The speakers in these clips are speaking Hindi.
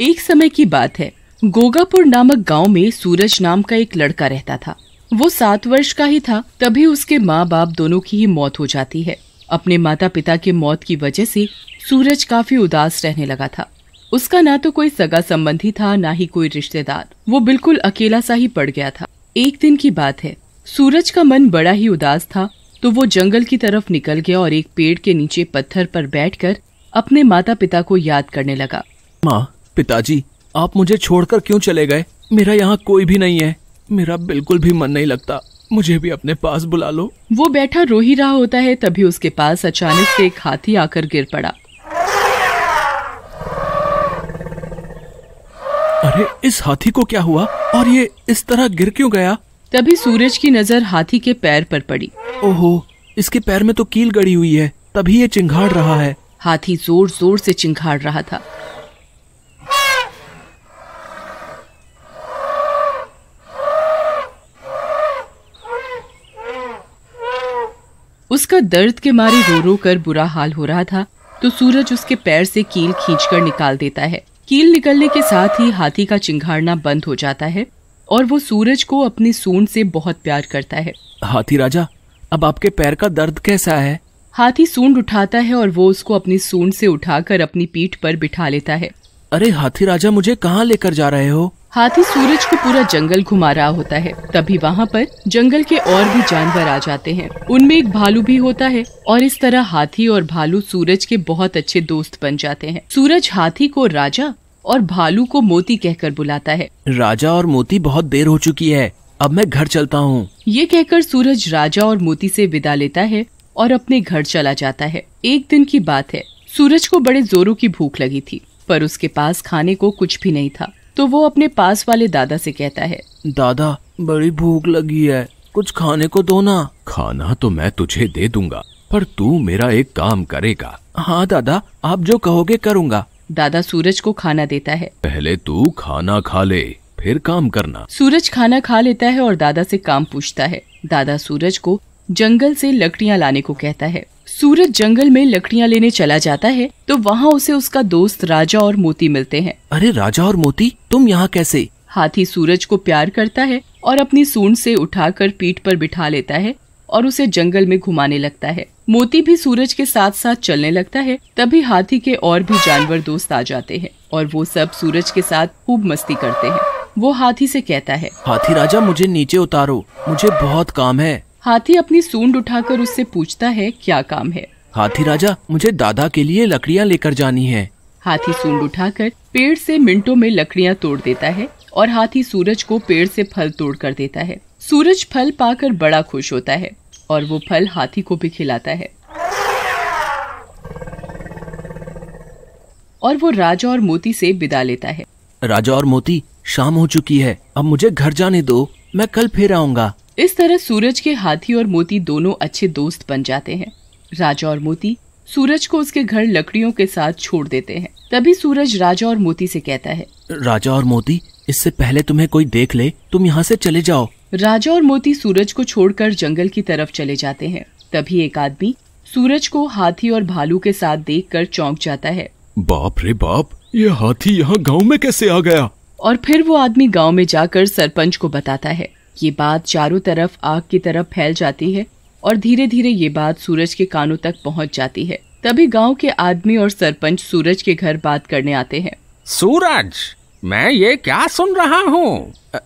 एक समय की बात है गोगापुर नामक गांव में सूरज नाम का एक लड़का रहता था वो सात वर्ष का ही था तभी उसके माँ बाप दोनों की ही मौत हो जाती है अपने माता पिता की मौत की वजह से सूरज काफी उदास रहने लगा था उसका ना तो कोई सगा संबंधी था ना ही कोई रिश्तेदार वो बिल्कुल अकेला सा ही पड़ गया था एक दिन की बात है सूरज का मन बड़ा ही उदास था तो वो जंगल की तरफ निकल गया और एक पेड़ के नीचे पत्थर पर बैठकर अपने माता पिता को याद करने लगा माँ पिताजी आप मुझे छोड़कर क्यों चले गए मेरा यहाँ कोई भी नहीं है मेरा बिल्कुल भी मन नहीं लगता मुझे भी अपने पास बुला लो वो बैठा रो ही रहा होता है तभी उसके पास अचानक से एक हाथी आकर गिर पड़ा अरे इस हाथी को क्या हुआ और ये इस तरह गिर क्यों गया तभी सूरज की नजर हाथी के पैर पर पड़ी ओहो इसके पैर में तो कील गड़ी हुई है तभी ये चिंघाड़ रहा है हाथी जोर जोर से चिंघाड़ रहा था उसका दर्द के मारे रो रो कर बुरा हाल हो रहा था तो सूरज उसके पैर से कील खींचकर निकाल देता है कील निकलने के साथ ही हाथी का चिंगारना बंद हो जाता है और वो सूरज को अपनी सूंड से बहुत प्यार करता है हाथी राजा अब आपके पैर का दर्द कैसा है हाथी सूंड उठाता है और वो उसको अपनी सूंड से उठाकर अपनी पीठ पर बिठा लेता है अरे हाथी राजा मुझे कहाँ लेकर जा रहे हो हाथी सूरज को पूरा जंगल घुमा रहा होता है तभी वहाँ पर जंगल के और भी जानवर आ जाते हैं उनमें एक भालू भी होता है और इस तरह हाथी और भालू सूरज के बहुत अच्छे दोस्त बन जाते हैं सूरज हाथी को राजा और भालू को मोती कहकर बुलाता है राजा और मोती बहुत देर हो चुकी है अब मैं घर चलता हूँ ये कहकर सूरज राजा और मोती से विदा लेता है और अपने घर चला जाता है एक दिन की बात है सूरज को बड़े जोरों की भूख लगी थी पर उसके पास खाने को कुछ भी नहीं था तो वो अपने पास वाले दादा से कहता है दादा बड़ी भूख लगी है कुछ खाने को दो ना खाना तो मैं तुझे दे दूंगा पर तू मेरा एक काम करेगा हाँ दादा आप जो कहोगे करूँगा दादा सूरज को खाना देता है पहले तू खाना खा ले फिर काम करना सूरज खाना खा लेता है और दादा से काम पूछता है दादा सूरज को जंगल से लकड़ियाँ लाने को कहता है सूरज जंगल में लकड़ियाँ लेने चला जाता है तो वहाँ उसे उसका दोस्त राजा और मोती मिलते हैं अरे राजा और मोती तुम यहाँ कैसे हाथी सूरज को प्यार करता है और अपनी सूंड से उठाकर पीठ पर बिठा लेता है और उसे जंगल में घुमाने लगता है मोती भी सूरज के साथ साथ चलने लगता है तभी हाथी के और भी जानवर दोस्त आ जाते हैं और वो सब सूरज के साथ खूब मस्ती करते हैं वो हाथी से कहता है हाथी राजा मुझे नीचे उतारो मुझे बहुत काम है हाथी अपनी सूंड उठाकर उससे पूछता है क्या काम है हाथी राजा मुझे दादा के लिए लकड़ियाँ लेकर जानी है हाथी सूंड उठाकर पेड़ से मिनटों में लकड़ियाँ तोड़ देता है और हाथी सूरज को पेड़ से फल तोड़ कर देता है सूरज फल पाकर बड़ा खुश होता है और वो फल हाथी को भी खिलाता है और वो राजा और मोती से विदा लेता है राजा और मोती शाम हो चुकी है अब मुझे घर जाने दो मैं कल फिर आऊँगा इस तरह सूरज के हाथी और मोती दोनों अच्छे दोस्त बन जाते हैं राजा और मोती सूरज को उसके घर लकड़ियों के साथ छोड़ देते हैं तभी सूरज राजा और मोती से कहता है राजा और मोती इससे पहले तुम्हें कोई देख ले तुम यहाँ से चले जाओ राजा और मोती सूरज को छोड़कर जंगल की तरफ चले जाते हैं तभी एक आदमी सूरज को हाथी और भालू के साथ देख चौंक जाता है बाप रे बाप ये हाथी यहाँ गाँव में कैसे आ गया और फिर वो आदमी गाँव में जाकर सरपंच को बताता है ये बात चारों तरफ आग की तरफ फैल जाती है और धीरे धीरे ये बात सूरज के कानों तक पहुंच जाती है तभी गांव के आदमी और सरपंच सूरज के घर बात करने आते हैं सूरज मैं ये क्या सुन रहा हूँ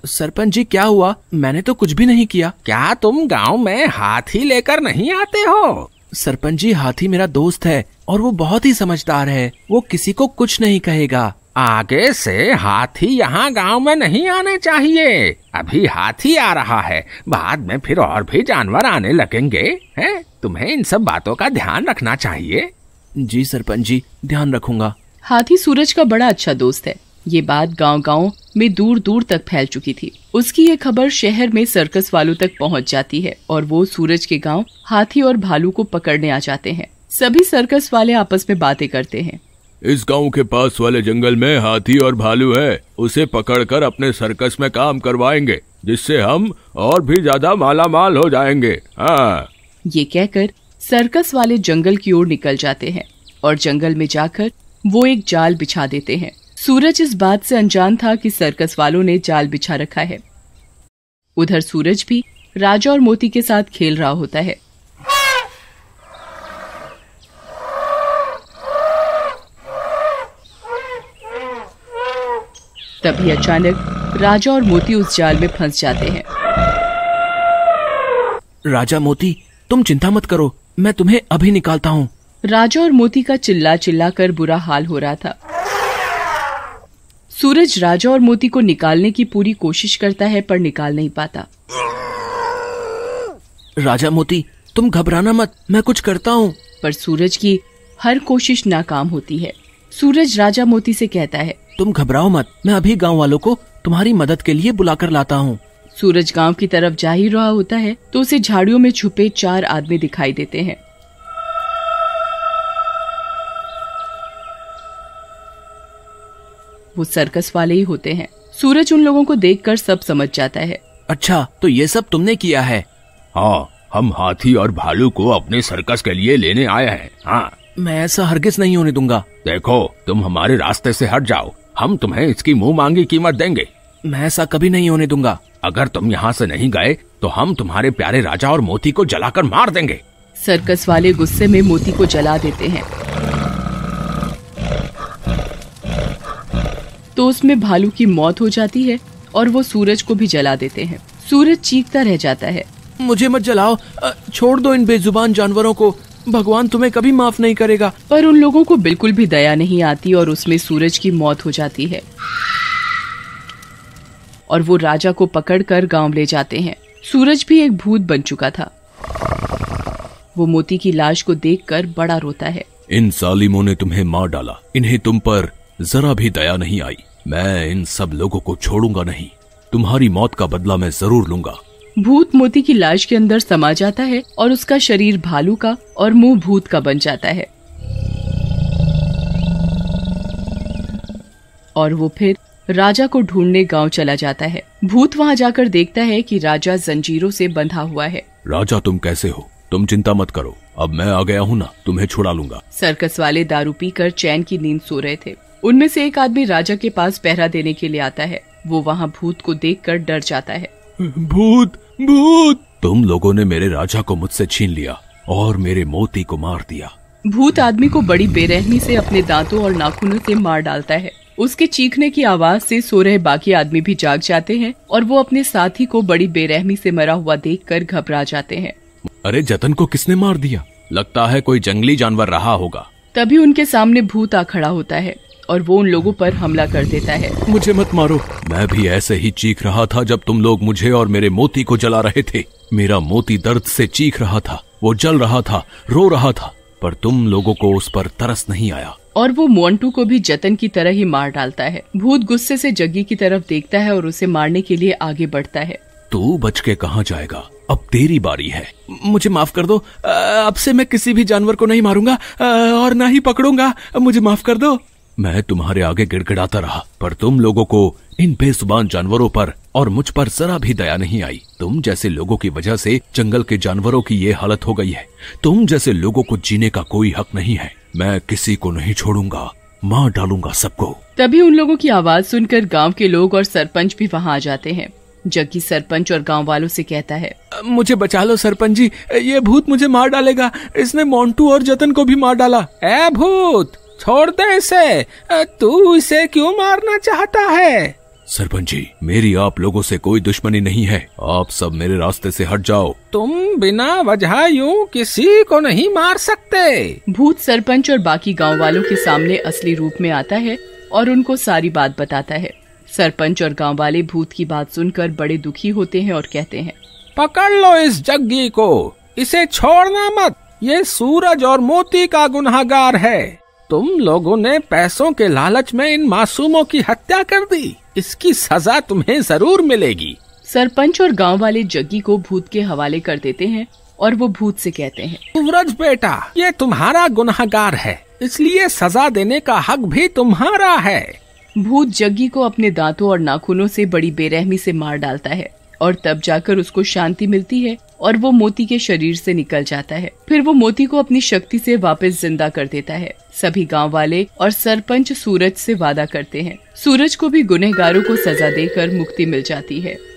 सरपंच जी क्या हुआ मैंने तो कुछ भी नहीं किया क्या तुम गांव में हाथी लेकर नहीं आते हो सरपंच जी हाथी मेरा दोस्त है और वो बहुत ही समझदार है वो किसी को कुछ नहीं कहेगा आगे से हाथी यहाँ गांव में नहीं आने चाहिए अभी हाथी आ रहा है बाद में फिर और भी जानवर आने लगेंगे हैं? तुम्हें इन सब बातों का ध्यान रखना चाहिए जी सरपंच जी ध्यान रखूंगा हाथी सूरज का बड़ा अच्छा दोस्त है ये बात गांव गांव में दूर दूर तक फैल चुकी थी उसकी ये खबर शहर में सर्कस वालों तक पहुंच जाती है और वो सूरज के गांव हाथी और भालू को पकड़ने आ जाते हैं सभी सर्कस वाले आपस में बातें करते हैं इस गांव के पास वाले जंगल में हाथी और भालू है उसे पकड़कर अपने सर्कस में काम करवाएंगे जिससे हम और भी ज्यादा माला माल हो जाएंगे हाँ ये कहकर सर्कस वाले जंगल की ओर निकल जाते हैं और जंगल में जाकर वो एक जाल बिछा देते हैं सूरज इस बात से अनजान था कि सर्कस वालों ने जाल बिछा रखा है उधर सूरज भी राजा और मोती के साथ खेल रहा होता है तभी अचानक राजा और मोती उस जाल में फंस जाते हैं राजा मोती तुम चिंता मत करो मैं तुम्हें अभी निकालता हूँ राजा और मोती का चिल्ला चिल्ला कर बुरा हाल हो रहा था सूरज राजा और मोती को निकालने की पूरी कोशिश करता है पर निकाल नहीं पाता राजा मोती तुम घबराना मत मैं कुछ करता हूँ पर सूरज की हर कोशिश नाकाम होती है सूरज राजा मोती से कहता है तुम घबराओ मत मैं अभी गाँव वालों को तुम्हारी मदद के लिए बुलाकर लाता हूँ सूरज गांव की तरफ जा ही रहा होता है तो उसे झाड़ियों में छुपे चार आदमी दिखाई देते हैं वो सर्कस वाले ही होते हैं सूरज उन लोगों को देखकर सब समझ जाता है अच्छा तो ये सब तुमने किया है हाँ हम हाथी और भालू को अपने सर्कस के लिए लेने आए हैं हाँ मैं ऐसा हरगिज नहीं होने दूंगा देखो तुम हमारे रास्ते से हट जाओ हम तुम्हें इसकी मुंह मांगी कीमत देंगे मैं ऐसा कभी नहीं होने दूंगा अगर तुम यहाँ से नहीं गए तो हम तुम्हारे प्यारे राजा और मोती को जलाकर मार देंगे सर्कस वाले गुस्से में मोती को जला देते हैं तो उसमें भालू की मौत हो जाती है और वो सूरज को भी जला देते हैं सूरज चीखता रह जाता है मुझे मत जलाओ छोड़ दो इन बेजुबान जानवरों को भगवान तुम्हें कभी माफ नहीं करेगा पर उन लोगों को बिल्कुल भी दया नहीं आती और उसमें सूरज की मौत हो जाती है और वो राजा को पकड़ कर गाँव ले जाते हैं सूरज भी एक भूत बन चुका था वो मोती की लाश को कर बड़ा रोता है इन सालिमो ने तुम्हें मार डाला इन्हें तुम पर जरा भी दया नहीं आई मैं इन सब लोगों को छोड़ूंगा नहीं तुम्हारी मौत का बदला मैं जरूर लूंगा भूत मोती की लाश के अंदर समा जाता है और उसका शरीर भालू का और मुंह भूत का बन जाता है और वो फिर राजा को ढूंढने गांव चला जाता है भूत वहां जाकर देखता है कि राजा जंजीरों से बंधा हुआ है राजा तुम कैसे हो तुम चिंता मत करो अब मैं आ गया हूँ ना तुम्हें छुड़ा लूंगा सर्कस वाले दारू पी कर चैन की नींद सो रहे थे उनमें से एक आदमी राजा के पास पहरा देने के लिए आता है वो वहाँ भूत को देख कर डर जाता है भूत भूत तुम लोगों ने मेरे राजा को मुझसे छीन लिया और मेरे मोती को मार दिया भूत आदमी को बड़ी बेरहमी से अपने दांतों और नाखूनों से मार डालता है उसके चीखने की आवाज से सो रहे बाकी आदमी भी जाग जाते हैं और वो अपने साथी को बड़ी बेरहमी से मरा हुआ देखकर घबरा जाते हैं अरे जतन को किसने मार दिया लगता है कोई जंगली जानवर रहा होगा तभी उनके सामने भूत आ खड़ा होता है और वो उन लोगों पर हमला कर देता है मुझे मत मारो मैं भी ऐसे ही चीख रहा था जब तुम लोग मुझे और मेरे मोती को जला रहे थे मेरा मोती दर्द से चीख रहा था वो जल रहा था रो रहा था पर तुम लोगों को उस पर तरस नहीं आया और वो मोन्टू को भी जतन की तरह ही मार डालता है भूत गुस्से से जग्गी की तरफ देखता है और उसे मारने के लिए आगे बढ़ता है तू बच के कहाँ जाएगा अब तेरी बारी है मुझे माफ कर दो अब से मैं किसी भी जानवर को नहीं मारूंगा और ना ही पकड़ूंगा मुझे माफ कर दो मैं तुम्हारे आगे गिड़गिड़ाता रहा पर तुम लोगों को इन बेसुबान जानवरों पर और मुझ पर जरा भी दया नहीं आई तुम जैसे लोगों की वजह से जंगल के जानवरों की ये हालत हो गई है तुम जैसे लोगों को जीने का कोई हक नहीं है मैं किसी को नहीं छोड़ूंगा मार डालूंगा सबको तभी उन लोगों की आवाज सुनकर गांव के लोग और सरपंच भी वहां आ जाते हैं जबकि सरपंच और गांव वालों से कहता है मुझे बचा लो सरपंच जी ये भूत मुझे मार डालेगा इसने मोन्टू और जतन को भी मार डाला ए भूत छोड़ दे इसे तू इसे क्यों मारना चाहता है सरपंच जी मेरी आप लोगों से कोई दुश्मनी नहीं है आप सब मेरे रास्ते से हट जाओ तुम बिना वजह यूँ किसी को नहीं मार सकते भूत सरपंच और बाकी गांव वालों के सामने असली रूप में आता है और उनको सारी बात बताता है सरपंच और गांव वाले भूत की बात सुनकर बड़े दुखी होते हैं और कहते हैं पकड़ लो इस जग्गी को इसे छोड़ना मत ये सूरज और मोती का गुनहगार है तुम लोगों ने पैसों के लालच में इन मासूमों की हत्या कर दी इसकी सजा तुम्हें जरूर मिलेगी सरपंच और गांव वाले जग्गी को भूत के हवाले कर देते हैं और वो भूत से कहते हैं सूरज बेटा ये तुम्हारा गुनाहगार है इसलिए सजा देने का हक भी तुम्हारा है भूत जग्गी को अपने दांतों और नाखूनों से बड़ी बेरहमी से मार डालता है और तब जाकर उसको शांति मिलती है और वो मोती के शरीर से निकल जाता है फिर वो मोती को अपनी शक्ति से वापस जिंदा कर देता है सभी गांव वाले और सरपंच सूरज से वादा करते हैं सूरज को भी गुनहगारों को सजा देकर मुक्ति मिल जाती है